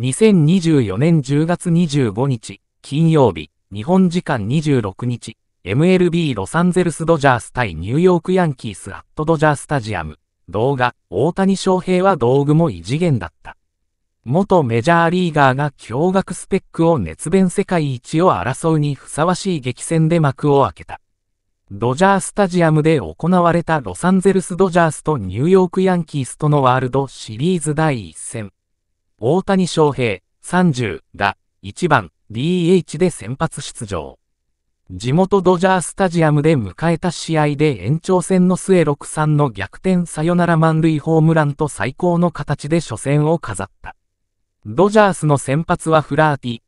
2024年10月25日、金曜日、日本時間26日、MLB ロサンゼルスドジャース対ニューヨークヤンキースアットドジャースタジアム。動画、大谷翔平は道具も異次元だった。元メジャーリーガーが驚愕スペックを熱弁世界一を争うにふさわしい激戦で幕を開けた。ドジャースタジアムで行われたロサンゼルスドジャースとニューヨークヤンキースとのワールドシリーズ第1戦。大谷翔平、30が、1番 DH で先発出場。地元ドジャースタジアムで迎えた試合で延長戦の末6-3の逆転サヨナラ満塁ホームランと最高の形で初戦を飾った。ドジャースの先発はフラーティ、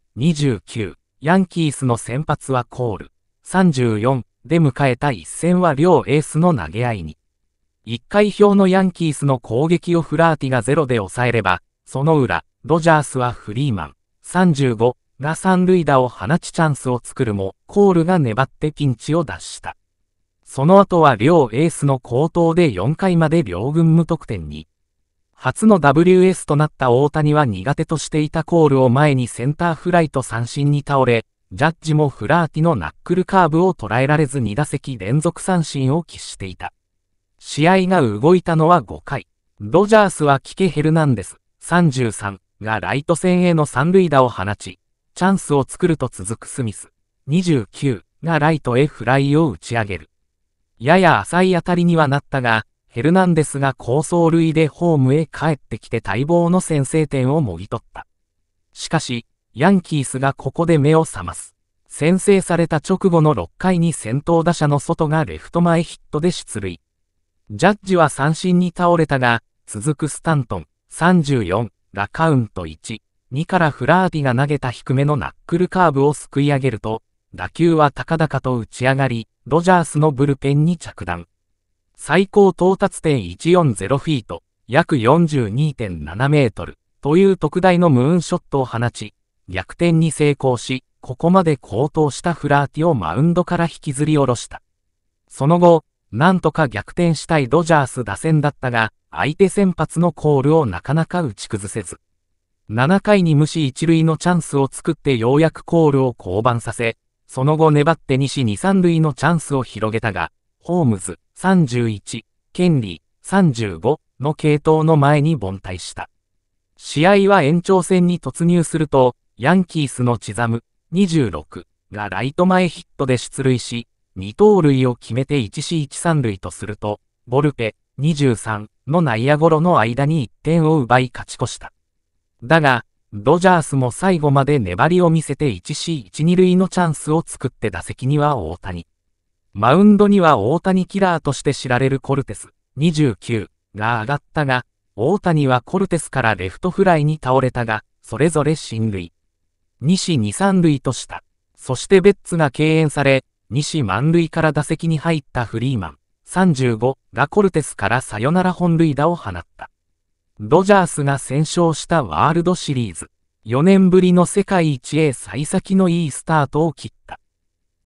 29、ヤンキースの先発はコール、34で迎えた一戦は両エースの投げ合いに。1回表のヤンキースの攻撃をフラーティが0で抑えれば、その裏、ドジャースはフリーマン、35が三塁打を放ちチャンスを作るも、コールが粘ってピンチを脱した。その後は両エースの高騰で4回まで両軍無得点に。初の WS となった大谷は苦手としていたコールを前にセンターフライと三振に倒れ、ジャッジもフラーティのナックルカーブを捉えられず2打席連続三振を喫していた。試合が動いたのは5回。ドジャースはキケ・ヘルナンデス、33がライト線への三塁打を放ち、チャンスを作ると続くスミス。29がライトへフライを打ち上げる。やや浅い当たりにはなったが、ヘルナンデスが高走塁でホームへ帰ってきて待望の先制点をもぎ取った。しかし、ヤンキースがここで目を覚ます。先制された直後の6回に先頭打者の外がレフト前ヒットで出塁。ジャッジは三振に倒れたが、続くスタントン、34ラカウント1、2からフラーティが投げた低めのナックルカーブをすくい上げると、打球は高々と打ち上がり、ドジャースのブルペンに着弾。最高到達点140フィート、約42.7メートルという特大のムーンショットを放ち、逆転に成功し、ここまで高騰したフラーティをマウンドから引きずり下ろした。その後、なんとか逆転したいドジャース打線だったが、相手先発のコールをなかなか打ち崩せず、7回に無視一塁のチャンスを作ってようやくコールを降板させ、その後粘って西二三塁のチャンスを広げたが、ホームズ31、ケンリー35の系統の前に凡退した。試合は延長戦に突入すると、ヤンキースのチザム26がライト前ヒットで出塁し、二盗塁を決めて1 c 1 3塁とすると、ボルペ23の内野ゴロの間に1点を奪い勝ち越した。だが、ドジャースも最後まで粘りを見せて 1C12 塁のチャンスを作って打席には大谷。マウンドには大谷キラーとして知られるコルテス29が上がったが、大谷はコルテスからレフトフライに倒れたが、それぞれ進塁。西二三塁とした。そしてベッツが敬遠され、西満塁から打席に入ったフリーマン。35、ラコルテスからサヨナラ本塁打を放った。ドジャースが戦勝したワールドシリーズ。4年ぶりの世界一へ幸先のいいスタートを切った。